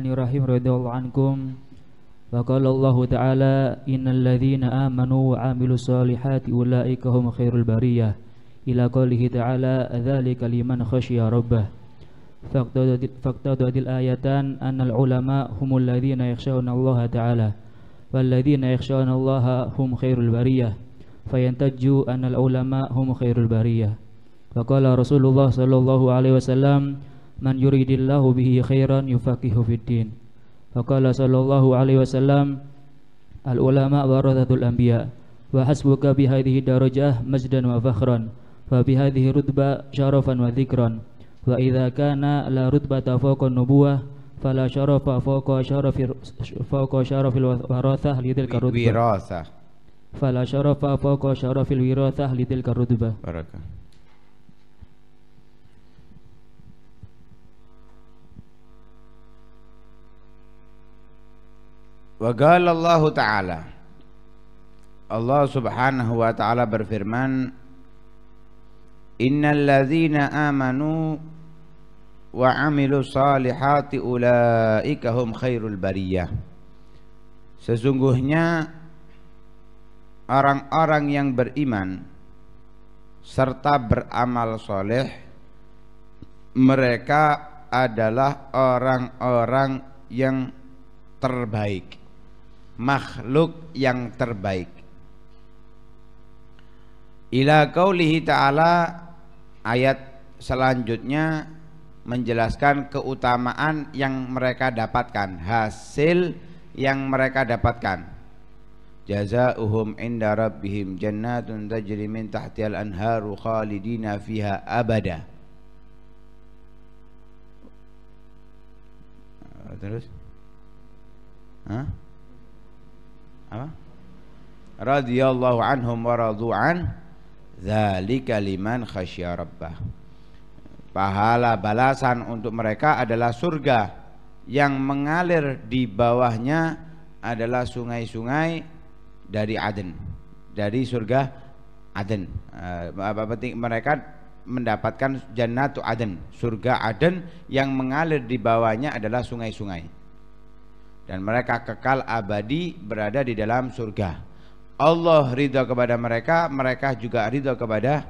Bismillahirrahmanirrahim radhiyallahu ankum wa qala Allah ta'ala innal ladzina amanu wa amilus solihati ulaika hum khairul bariyah ila qoulihi ta'ala dzalika liman khasyiya rabbah faqtadatil ayatan annal ulama humul ladzina yakhshawna Allah ta'ala wal ladzina yakhshawna Allah hum khairul bariyah fayantajju annal ulama hum khairul bariyah wa qala Rasulullah sallallahu alaihi wasallam man yuridillahu bihi khairan yufaqihu fid din faqala sallallahu alaihi wasallam al ulama warathatul anbiya wa hasbuka bi hadhihi darajah majdan wa fakhran wa bi hadhihi rutba syarafan wa dhikran wa idza kana la rutbata fawqa nubuwah fala syarafa fawqa syarafir fawqa syarafil warathah lidil karutbah wirasah fala syarafa fawqa syarafil wirathah lidil karutbah barakah Wa Allah ta'ala Allah subhanahu wa ta'ala berfirman Innal ladzina amanu wa amilu salihati ulaika khairul bariyah Sesungguhnya orang-orang yang beriman serta beramal soleh mereka adalah orang-orang yang terbaik makhluk yang terbaik ila kaulihi ta'ala ayat selanjutnya menjelaskan keutamaan yang mereka dapatkan hasil yang mereka dapatkan Jaza'uhum inda rabbihim jannatun tajri min tahtihal anharu khalidina fiha abada terus Hah? apa? radhiyallahu anhum wa radu'an dzalika liman khasyya rabbah pahala balasan untuk mereka adalah surga yang mengalir di bawahnya adalah sungai-sungai dari Aden dari surga Aden eh, apa penting mereka mendapatkan jannatu Aden surga Aden yang mengalir di bawahnya adalah sungai-sungai dan mereka kekal abadi berada di dalam surga. Allah ridha kepada mereka, mereka juga ridha kepada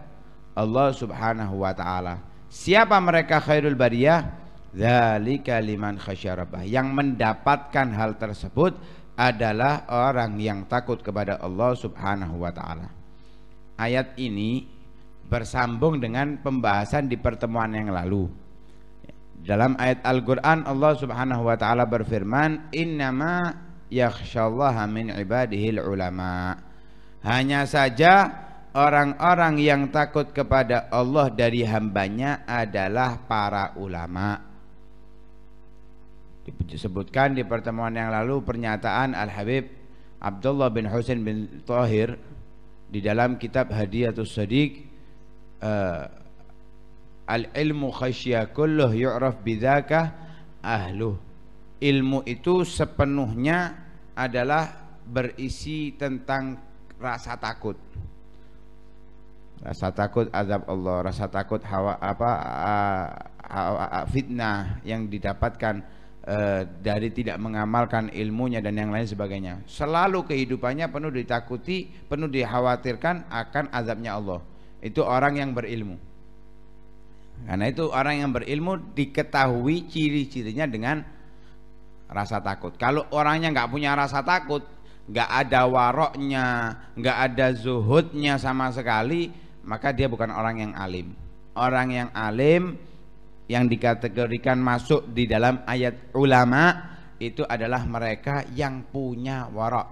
Allah Subhanahu wa taala. Siapa mereka khairul bariyah? Zalika liman khasyarabah. Yang mendapatkan hal tersebut adalah orang yang takut kepada Allah Subhanahu wa taala. Ayat ini bersambung dengan pembahasan di pertemuan yang lalu. Dalam ayat Al-Qur'an Allah Subhanahu wa taala berfirman, "Innama yakhsyallaha min ibadihil ulama." Hanya saja orang-orang yang takut kepada Allah dari hambanya adalah para ulama. Disebutkan di pertemuan yang lalu pernyataan Al-Habib Abdullah bin Husain bin Tahir di dalam kitab Hadiyatus Sadiq uh, al ilmu khasyah kulluh yu'raf bidzakah ahluh ilmu itu sepenuhnya adalah berisi tentang rasa takut rasa takut azab Allah rasa takut hawa apa uh, hawa, uh, fitnah yang didapatkan uh, dari tidak mengamalkan ilmunya dan yang lain sebagainya selalu kehidupannya penuh ditakuti penuh dikhawatirkan akan azabnya Allah itu orang yang berilmu karena itu orang yang berilmu diketahui ciri-cirinya dengan rasa takut. Kalau orangnya nggak punya rasa takut, nggak ada waroknya, nggak ada zuhudnya sama sekali, maka dia bukan orang yang alim. Orang yang alim yang dikategorikan masuk di dalam ayat ulama itu adalah mereka yang punya warok.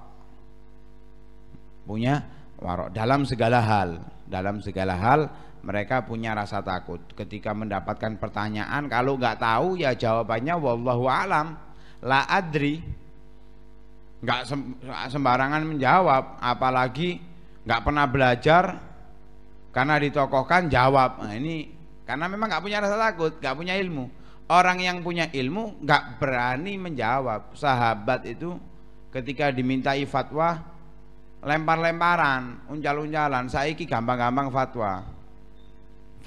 Punya warok dalam segala hal, dalam segala hal mereka punya rasa takut ketika mendapatkan pertanyaan kalau nggak tahu ya jawabannya wallahu alam la adri nggak sembarangan menjawab apalagi nggak pernah belajar karena ditokohkan jawab nah, ini karena memang nggak punya rasa takut nggak punya ilmu orang yang punya ilmu nggak berani menjawab sahabat itu ketika dimintai fatwa lempar-lemparan uncal unjalan saiki gampang-gampang fatwa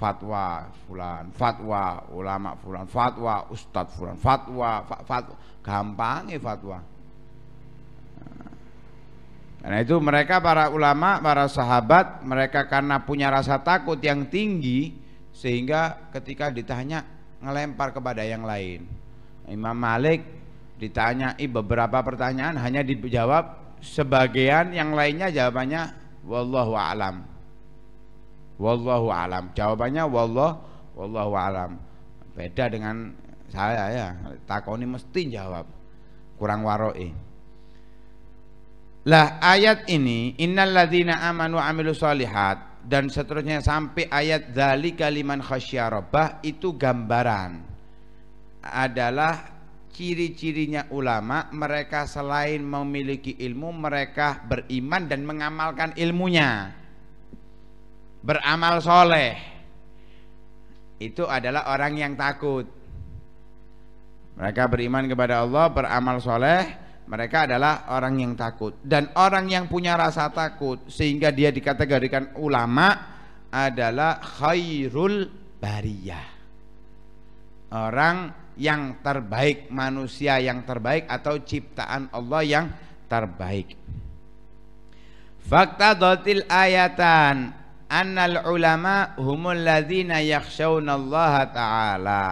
fatwa fulan, fatwa ulama fulan, fatwa ustadz fulan, fatwa fa, fatwa gampangnya fatwa. Karena nah, itu mereka para ulama, para sahabat, mereka karena punya rasa takut yang tinggi sehingga ketika ditanya ngelempar kepada yang lain. Imam Malik ditanya beberapa pertanyaan hanya dijawab sebagian yang lainnya jawabannya wallahu a'lam. Wallahu alam. Jawabannya wallah wallahu alam. Beda dengan saya ya. Takoni mesti jawab. Kurang waroi. Lah ayat ini innalladzina amanu amilu salihat dan seterusnya sampai ayat dzali kaliman khasyarobah itu gambaran adalah ciri-cirinya ulama mereka selain memiliki ilmu mereka beriman dan mengamalkan ilmunya beramal soleh itu adalah orang yang takut mereka beriman kepada Allah beramal soleh mereka adalah orang yang takut dan orang yang punya rasa takut sehingga dia dikategorikan ulama adalah khairul bariyah orang yang terbaik manusia yang terbaik atau ciptaan Allah yang terbaik fakta dotil ayatan annal ulama humul ladzina yakhshawnallaha ta'ala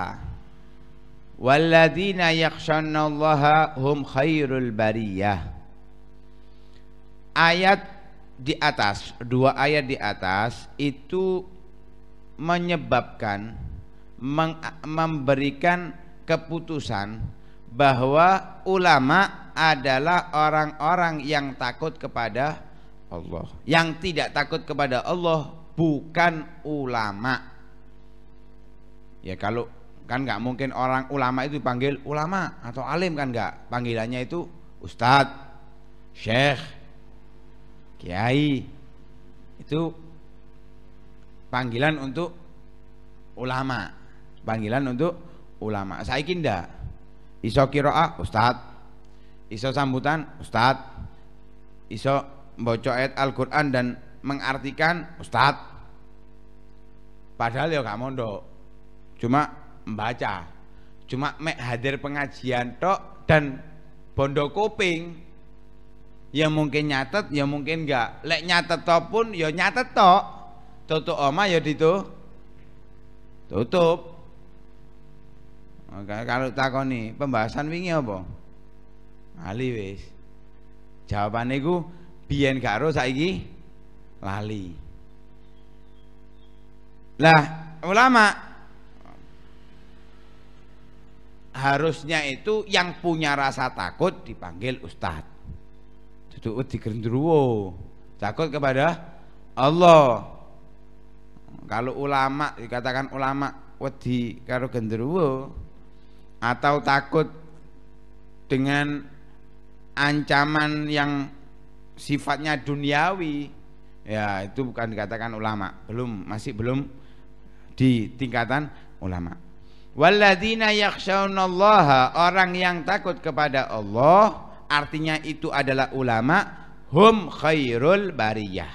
walladzina yakhshawnallaha hum khairul bariyah ayat di atas dua ayat di atas itu menyebabkan memberikan keputusan bahwa ulama adalah orang-orang yang takut kepada Allah. Yang tidak takut kepada Allah bukan ulama. Ya kalau kan nggak mungkin orang ulama itu panggil ulama atau alim kan nggak panggilannya itu ustad, syekh, kiai itu panggilan untuk ulama panggilan untuk ulama saya kira iso kiroah ustad iso sambutan ustad iso membaca ayat Al-Quran dan mengartikan Ustadz padahal ya gak mondok cuma membaca cuma mek hadir pengajian tok dan bondo kuping ya mungkin nyatet ya mungkin enggak lek nyatet tok pun ya nyatet tok tutup oma ya ditu tutup Oke, kalau takoni pembahasan wingi apa? Ali wis. Jawabane ku biyen ro saiki lali lah ulama harusnya itu yang punya rasa takut dipanggil ustaz. duduk digendruwo takut kepada Allah kalau ulama dikatakan ulama wedi karo gendruwo atau takut dengan ancaman yang sifatnya duniawi ya itu bukan dikatakan ulama belum masih belum di tingkatan ulama walladzina yakhshaunallaha orang yang takut kepada Allah artinya itu adalah ulama hum khairul bariyah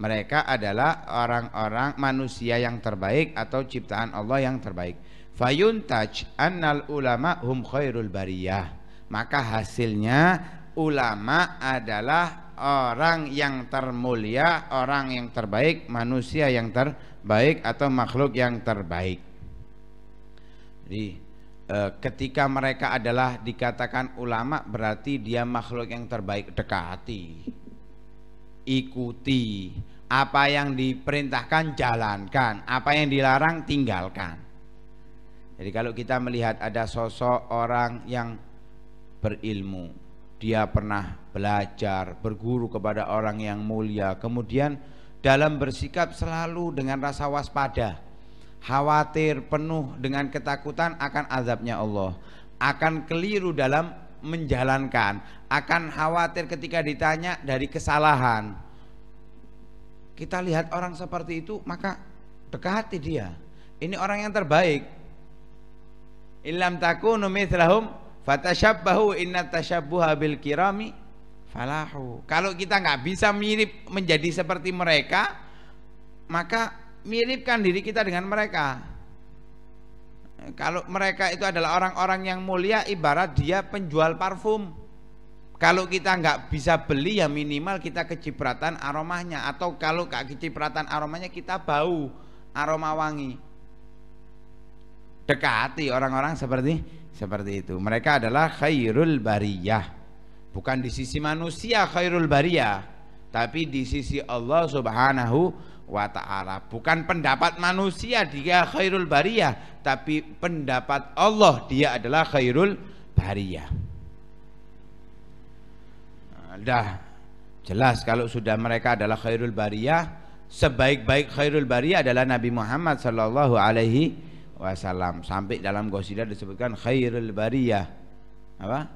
mereka adalah orang-orang manusia yang terbaik atau ciptaan Allah yang terbaik fayuntaj annal ulama hum khairul bariyah maka hasilnya ulama adalah orang yang termulia, orang yang terbaik, manusia yang terbaik atau makhluk yang terbaik. Jadi e, ketika mereka adalah dikatakan ulama berarti dia makhluk yang terbaik dekati, ikuti apa yang diperintahkan jalankan, apa yang dilarang tinggalkan. Jadi kalau kita melihat ada sosok orang yang berilmu, dia pernah belajar, berguru kepada orang yang mulia. Kemudian dalam bersikap selalu dengan rasa waspada, khawatir, penuh dengan ketakutan akan azabnya Allah. Akan keliru dalam menjalankan, akan khawatir ketika ditanya dari kesalahan. Kita lihat orang seperti itu, maka dekati dia. Ini orang yang terbaik. Ilam takunu mithlahum Fatashabbahu inna tashabbuha bil kirami falahu. Kalau kita nggak bisa mirip menjadi seperti mereka, maka miripkan diri kita dengan mereka. Kalau mereka itu adalah orang-orang yang mulia, ibarat dia penjual parfum. Kalau kita nggak bisa beli ya minimal kita kecipratan aromanya atau kalau nggak kecipratan aromanya kita bau aroma wangi. Dekati orang-orang seperti seperti itu. Mereka adalah khairul bariyah. Bukan di sisi manusia khairul bariyah, tapi di sisi Allah Subhanahu wa taala. Bukan pendapat manusia dia khairul bariyah, tapi pendapat Allah dia adalah khairul bariyah. Dah jelas kalau sudah mereka adalah khairul bariyah, sebaik-baik khairul bariyah adalah Nabi Muhammad sallallahu alaihi wasallam sampai dalam qasidah disebutkan khairul bariyah apa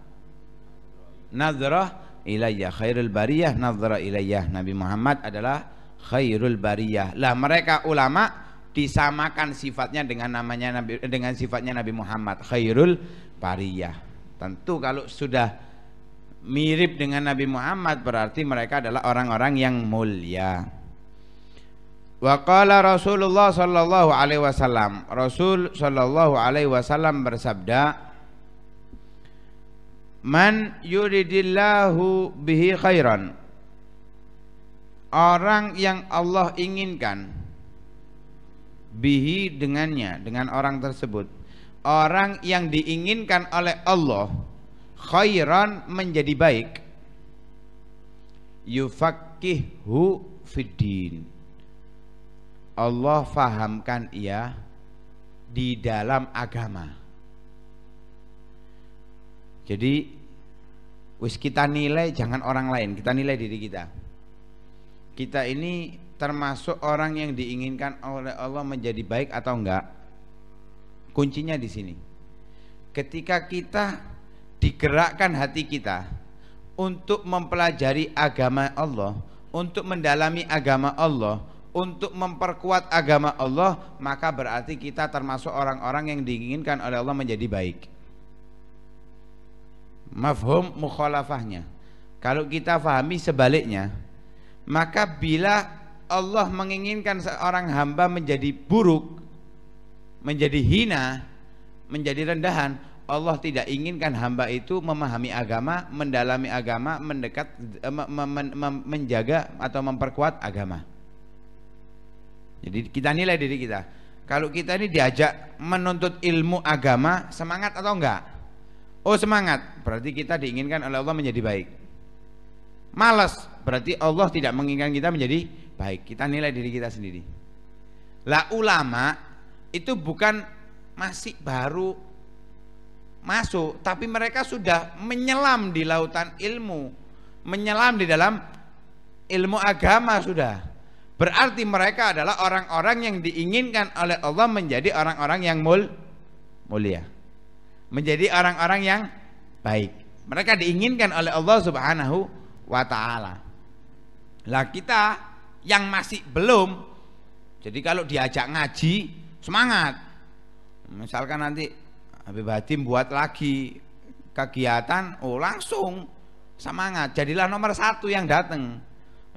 nazrah ilayya khairul bariyah nazrah ilayya Nabi Muhammad adalah khairul bariyah lah mereka ulama disamakan sifatnya dengan namanya Nabi dengan sifatnya Nabi Muhammad khairul bariyah tentu kalau sudah mirip dengan Nabi Muhammad berarti mereka adalah orang-orang yang mulia Wa qala Rasulullah sallallahu alaihi wasallam. Rasul sallallahu alaihi wasallam bersabda, "Man yuridillahu bihi khairan." Orang yang Allah inginkan bihi dengannya, dengan orang tersebut. Orang yang diinginkan oleh Allah khairan menjadi baik. Yufakihu fiddin Allah fahamkan ia di dalam agama. Jadi wis kita nilai jangan orang lain, kita nilai diri kita. Kita ini termasuk orang yang diinginkan oleh Allah menjadi baik atau enggak? Kuncinya di sini. Ketika kita digerakkan hati kita untuk mempelajari agama Allah, untuk mendalami agama Allah, untuk memperkuat agama Allah maka berarti kita termasuk orang-orang yang diinginkan oleh Allah menjadi baik mafhum mukhalafahnya kalau kita fahami sebaliknya maka bila Allah menginginkan seorang hamba menjadi buruk menjadi hina menjadi rendahan Allah tidak inginkan hamba itu memahami agama, mendalami agama, mendekat, eh, menjaga atau memperkuat agama. Jadi kita nilai diri kita. Kalau kita ini diajak menuntut ilmu agama, semangat atau enggak? Oh semangat, berarti kita diinginkan oleh Allah menjadi baik. Malas, berarti Allah tidak menginginkan kita menjadi baik. Kita nilai diri kita sendiri. Lah ulama itu bukan masih baru masuk, tapi mereka sudah menyelam di lautan ilmu, menyelam di dalam ilmu agama sudah. Berarti mereka adalah orang-orang yang diinginkan oleh Allah menjadi orang-orang yang mul mulia. Menjadi orang-orang yang baik. Mereka diinginkan oleh Allah Subhanahu wa taala. Lah kita yang masih belum jadi kalau diajak ngaji semangat. Misalkan nanti Habib Hatim buat lagi kegiatan, oh langsung semangat. Jadilah nomor satu yang datang.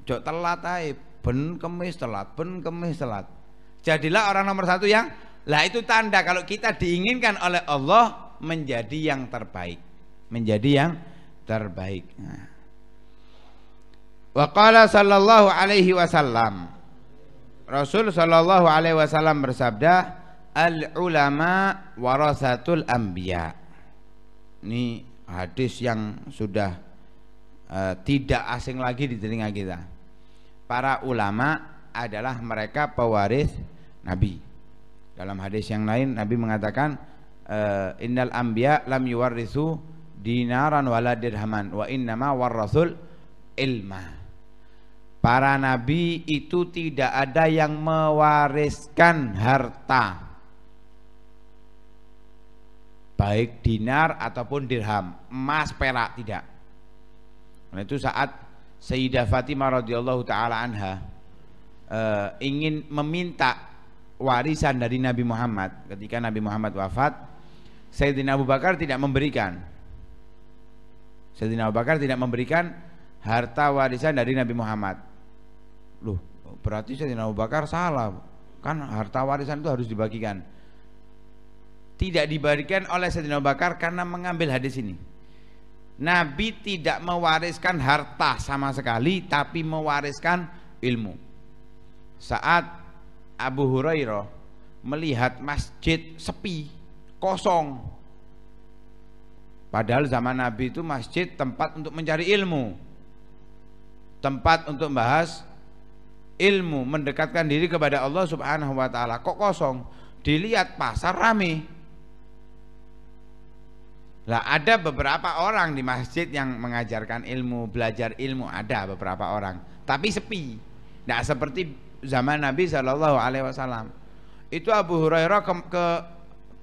Jok telat aib ben kemis telat ben kemis telat jadilah orang nomor satu yang lah itu tanda kalau kita diinginkan oleh Allah menjadi yang terbaik menjadi yang terbaik nah. Waqala sallallahu alaihi wasallam Rasul sallallahu alaihi wasallam bersabda Al ulama warasatul anbiya Ini hadis yang sudah uh, tidak asing lagi di telinga kita para ulama adalah mereka pewaris Nabi. Dalam hadis yang lain Nabi mengatakan eh, innal anbiya lam yuwarrisu dinaran wala dirhaman wa innama warrasul ilma. Para nabi itu tidak ada yang mewariskan harta Baik dinar ataupun dirham Emas perak tidak Karena itu saat Sayyidah Fatimah radhiyallahu taala anha uh, ingin meminta warisan dari Nabi Muhammad ketika Nabi Muhammad wafat Sayyidina Abu Bakar tidak memberikan Sayyidina Abu Bakar tidak memberikan harta warisan dari Nabi Muhammad loh berarti Sayyidina Abu Bakar salah kan harta warisan itu harus dibagikan tidak diberikan oleh Sayyidina Abu Bakar karena mengambil hadis ini Nabi tidak mewariskan harta sama sekali tapi mewariskan ilmu. Saat Abu Hurairah melihat masjid sepi, kosong. Padahal zaman Nabi itu masjid tempat untuk mencari ilmu. Tempat untuk membahas ilmu, mendekatkan diri kepada Allah Subhanahu wa taala. Kok kosong? Dilihat pasar rame. Lah ada beberapa orang di masjid yang mengajarkan ilmu, belajar ilmu ada beberapa orang, tapi sepi. Tidak seperti zaman Nabi Shallallahu Alaihi Wasallam. Itu Abu Hurairah ke, ke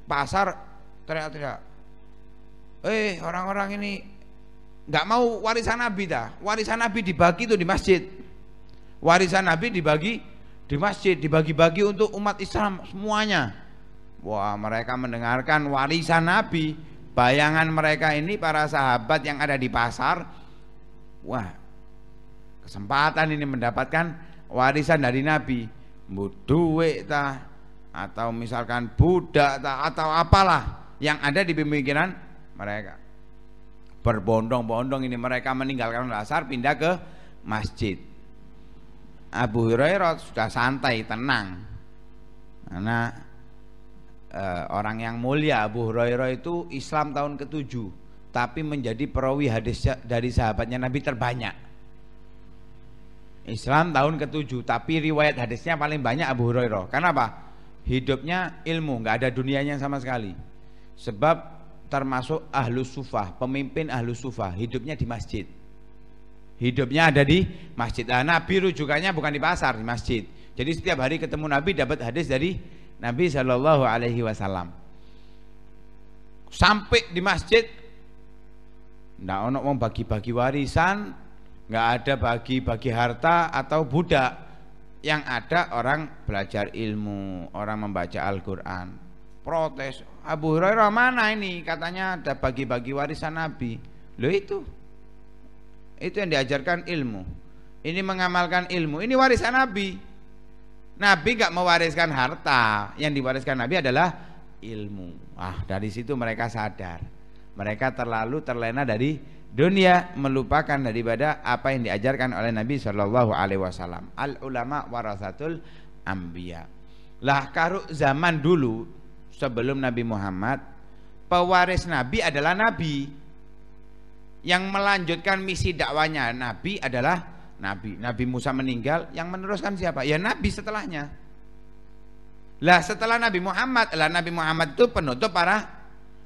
pasar teriak-teriak, eh orang-orang ini nggak mau warisan Nabi dah, warisan Nabi dibagi tuh di masjid, warisan Nabi dibagi di masjid, dibagi-bagi untuk umat Islam semuanya. Wah mereka mendengarkan warisan Nabi Bayangan mereka ini para sahabat yang ada di pasar, wah kesempatan ini mendapatkan warisan dari Nabi, duit ta atau misalkan budak ta atau apalah yang ada di pemikiran mereka. Berbondong-bondong ini mereka meninggalkan pasar pindah ke masjid. Abu Hurairah sudah santai, tenang. Karena uh, orang yang mulia Abu Hurairah itu Islam tahun ke-7 tapi menjadi perawi hadis dari sahabatnya Nabi terbanyak. Islam tahun ke-7 tapi riwayat hadisnya paling banyak Abu Hurairah. Karena apa? Hidupnya ilmu, nggak ada dunianya sama sekali. Sebab termasuk ahlu sufah, pemimpin ahlu sufah, hidupnya di masjid. Hidupnya ada di masjid. Nah, Nabi rujukannya bukan di pasar, di masjid. Jadi setiap hari ketemu Nabi dapat hadis dari Nabi Shallallahu Alaihi Wasallam sampai di masjid ndak ono mau bagi-bagi warisan nggak ada bagi-bagi harta atau budak yang ada orang belajar ilmu orang membaca Al-Quran protes Abu Hurairah mana ini katanya ada bagi-bagi warisan Nabi lo itu itu yang diajarkan ilmu ini mengamalkan ilmu ini warisan Nabi Nabi gak mewariskan harta, yang diwariskan Nabi adalah ilmu. Ah, dari situ mereka sadar. Mereka terlalu terlena dari dunia, melupakan daripada apa yang diajarkan oleh Nabi Shallallahu alaihi wasallam. Al ulama warasatul ambia. Lah karu zaman dulu sebelum Nabi Muhammad, pewaris Nabi adalah Nabi. Yang melanjutkan misi dakwanya Nabi adalah Nabi. Nabi Musa meninggal, yang meneruskan siapa? Ya Nabi setelahnya. Lah setelah Nabi Muhammad, lah Nabi Muhammad itu penutup para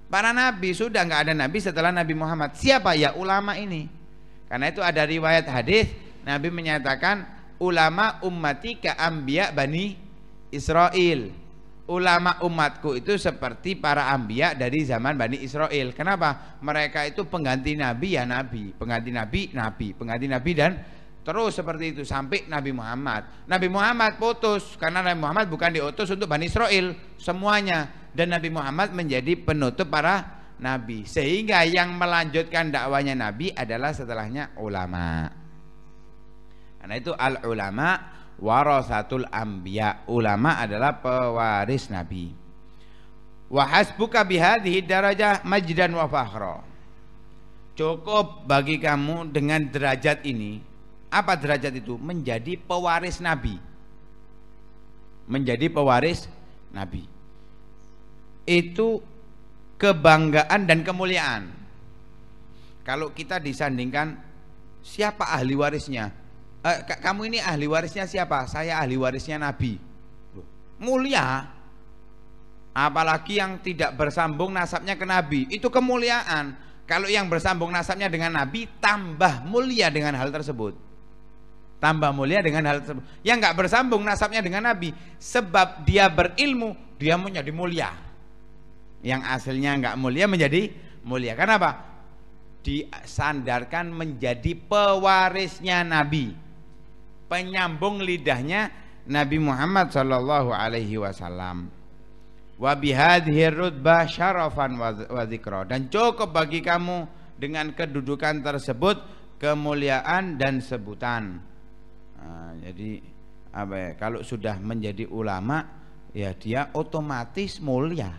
para nabi sudah nggak ada nabi setelah Nabi Muhammad. Siapa ya ulama ini? Karena itu ada riwayat hadis Nabi menyatakan ulama ummati ambia bani Israel. Ulama umatku itu seperti para ambia dari zaman Bani Israel. Kenapa? Mereka itu pengganti nabi ya nabi, pengganti nabi nabi, pengganti nabi dan Terus seperti itu sampai Nabi Muhammad. Nabi Muhammad putus karena Nabi Muhammad bukan diutus untuk Bani Israel semuanya dan Nabi Muhammad menjadi penutup para nabi. Sehingga yang melanjutkan dakwanya Nabi adalah setelahnya ulama. Karena itu al ulama warasatul ambia. Ulama adalah pewaris nabi. Wa hasbuka bihadhihi darajah majdan wa fakhra. Cukup bagi kamu dengan derajat ini apa derajat itu? Menjadi pewaris Nabi. Menjadi pewaris Nabi. Itu kebanggaan dan kemuliaan. Kalau kita disandingkan siapa ahli warisnya? Eh, kamu ini ahli warisnya siapa? Saya ahli warisnya Nabi. Mulia. Apalagi yang tidak bersambung nasabnya ke Nabi, itu kemuliaan. Kalau yang bersambung nasabnya dengan Nabi tambah mulia dengan hal tersebut tambah mulia dengan hal tersebut. Yang nggak bersambung nasabnya dengan Nabi, sebab dia berilmu, dia menjadi mulia. Yang aslinya nggak mulia menjadi mulia. Karena apa? Disandarkan menjadi pewarisnya Nabi, penyambung lidahnya Nabi Muhammad Shallallahu Alaihi Wasallam. syarofan dan cukup bagi kamu dengan kedudukan tersebut kemuliaan dan sebutan Nah, jadi apa ya, kalau sudah menjadi ulama ya dia otomatis mulia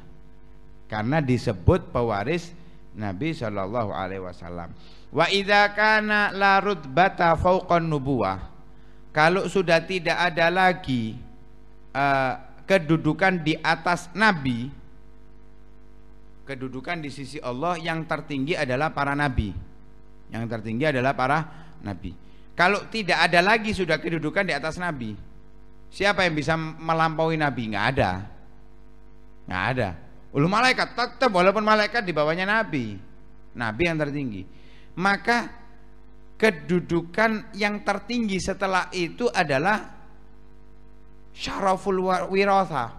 karena disebut pewaris Nabi Shallallahu Alaihi Wasallam. Wa idakana larut bata faukon nubuah. Kalau sudah tidak ada lagi uh, kedudukan di atas Nabi, kedudukan di sisi Allah yang tertinggi adalah para Nabi. Yang tertinggi adalah para Nabi. Kalau tidak ada lagi sudah kedudukan di atas Nabi. Siapa yang bisa melampaui Nabi? Nggak ada. Nggak ada. Ulu malaikat tetap walaupun malaikat di bawahnya Nabi. Nabi yang tertinggi. Maka kedudukan yang tertinggi setelah itu adalah syaraful wirotha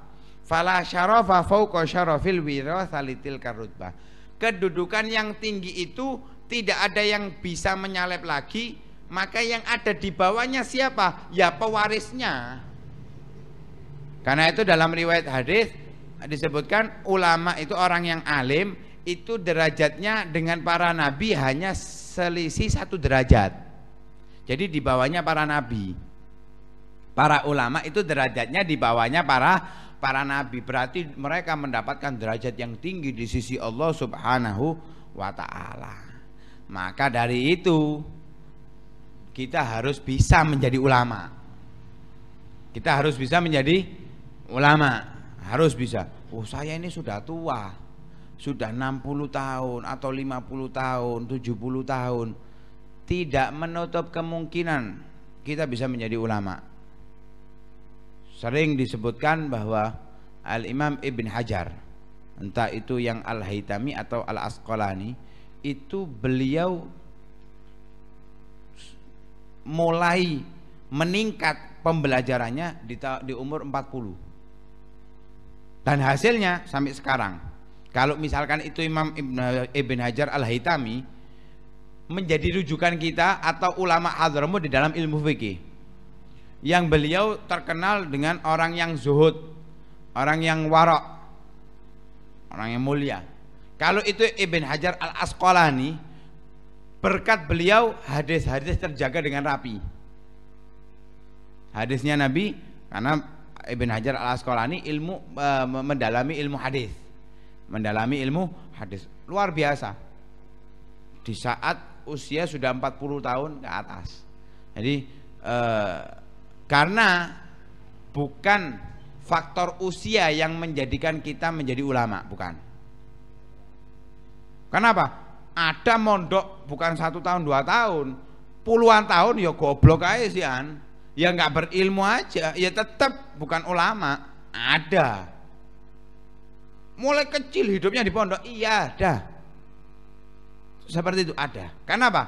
fala syarafa fauqa syarafil wirotha litil karutbah kedudukan yang tinggi itu tidak ada yang bisa menyalep lagi maka yang ada di bawahnya siapa? Ya pewarisnya. Karena itu dalam riwayat hadis disebutkan ulama itu orang yang alim itu derajatnya dengan para nabi hanya selisih satu derajat. Jadi di bawahnya para nabi. Para ulama itu derajatnya di bawahnya para para nabi. Berarti mereka mendapatkan derajat yang tinggi di sisi Allah Subhanahu wa taala. Maka dari itu kita harus bisa menjadi ulama. Kita harus bisa menjadi ulama, harus bisa. Oh, saya ini sudah tua. Sudah 60 tahun atau 50 tahun, 70 tahun. Tidak menutup kemungkinan kita bisa menjadi ulama. Sering disebutkan bahwa Al-Imam Ibn Hajar, entah itu yang Al-Haytami atau Al-Asqalani, itu beliau mulai meningkat pembelajarannya di, di umur 40 dan hasilnya sampai sekarang kalau misalkan itu Imam Ibn, Ibn Hajar al hitami menjadi rujukan kita atau ulama hadramu di dalam ilmu fikih yang beliau terkenal dengan orang yang zuhud orang yang warok orang yang mulia kalau itu Ibn Hajar Al-Asqalani berkat beliau hadis-hadis terjaga dengan rapi hadisnya Nabi karena Ibn Hajar al Asqalani ilmu e, mendalami ilmu hadis mendalami ilmu hadis luar biasa di saat usia sudah 40 tahun ke atas jadi e, karena bukan faktor usia yang menjadikan kita menjadi ulama bukan kenapa ada mondok bukan satu tahun dua tahun puluhan tahun ya goblok aja sih an ya nggak berilmu aja ya tetap bukan ulama ada mulai kecil hidupnya di pondok iya ada seperti itu ada karena apa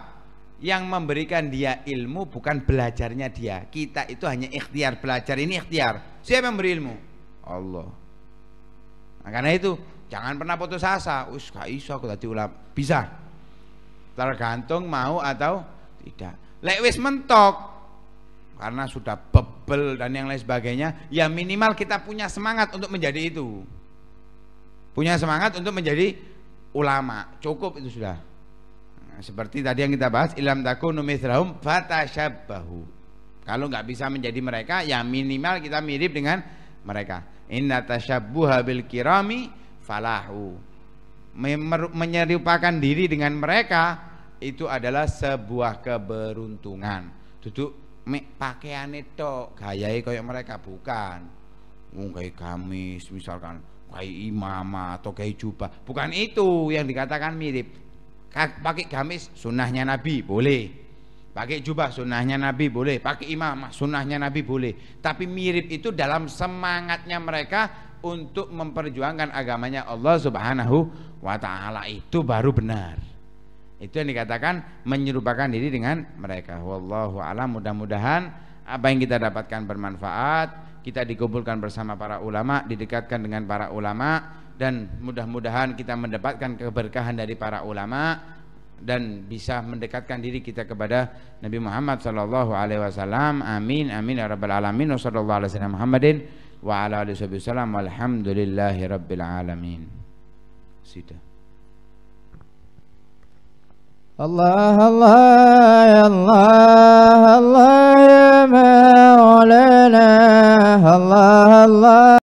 yang memberikan dia ilmu bukan belajarnya dia kita itu hanya ikhtiar belajar ini ikhtiar siapa yang ilmu Allah nah, karena itu jangan pernah putus asa us gak iso aku tadi ulam bisa tergantung mau atau tidak lewis mentok karena sudah bebel dan yang lain sebagainya ya minimal kita punya semangat untuk menjadi itu punya semangat untuk menjadi ulama cukup itu sudah nah, seperti tadi yang kita bahas ilam takunu mithrahum fatashabbahu kalau nggak bisa menjadi mereka ya minimal kita mirip dengan mereka inna tashabbuha bil kirami falahu menyerupakan diri dengan mereka itu adalah sebuah keberuntungan duduk mek pakaian itu gayai kayak mereka bukan oh, kamis misalkan kayak imamah atau kayak jubah bukan itu yang dikatakan mirip pakai gamis sunnahnya nabi boleh Pakai jubah sunnahnya Nabi boleh, pakai imamah sunnahnya Nabi boleh. Tapi mirip itu dalam semangatnya mereka untuk memperjuangkan agamanya Allah Subhanahu wa taala itu baru benar. Itu yang dikatakan menyerupakan diri dengan mereka. Wallahu alam mudah-mudahan apa yang kita dapatkan bermanfaat, kita dikumpulkan bersama para ulama, didekatkan dengan para ulama dan mudah-mudahan kita mendapatkan keberkahan dari para ulama dan bisa mendekatkan diri kita kepada Nabi Muhammad sallallahu alaihi wasallam. Amin amin ya rabbal alamin. Wassallallahu alaihi wasallam Muhammadin وعلى آله وصحبه وسلم والحمد لله رب العالمين ستة الله الله يا الله الله يا مولانا الله الله